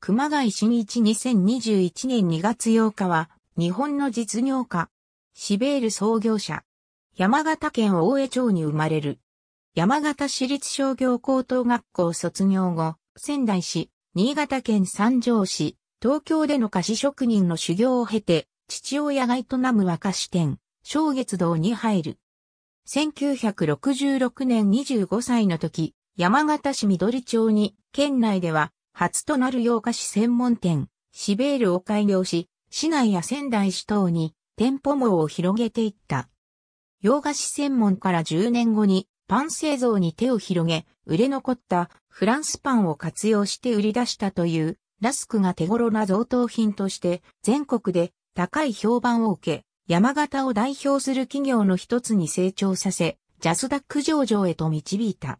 熊谷新一2021年2月8日は、日本の実業家、シベール創業者、山形県大江町に生まれる。山形市立商業高等学校卒業後、仙台市、新潟県三条市、東京での菓子職人の修行を経て、父親が営む和菓子店、小月堂に入る。1966年25歳の時、山形市緑町に、県内では初となる洋菓子専門店、シベールを開業し、市内や仙台市等に店舗網を広げていった。洋菓子専門から10年後にパン製造に手を広げ、売れ残ったフランスパンを活用して売り出したというラスクが手頃な贈答品として全国で高い評判を受け、山形を代表する企業の一つに成長させ、ジャスダック上場へと導いた。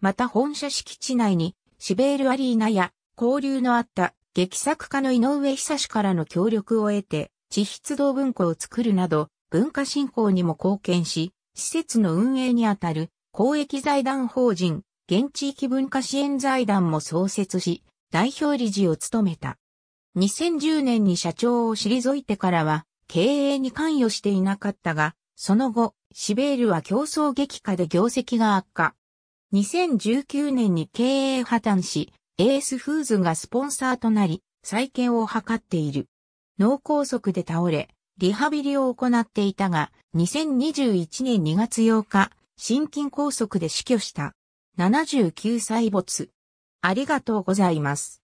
また本社敷地内にシベールアリーナや交流のあった劇作家の井上久志からの協力を得て、地筆道文庫を作るなど、文化振興にも貢献し、施設の運営にあたる公益財団法人、現地域文化支援財団も創設し、代表理事を務めた。2010年に社長を退いてからは、経営に関与していなかったが、その後、シベールは競争激化で業績が悪化。2019年に経営破綻し、エースフーズがスポンサーとなり、再建を図っている。脳梗塞で倒れ、リハビリを行っていたが、2021年2月8日、心筋梗塞で死去した。79歳没。ありがとうございます。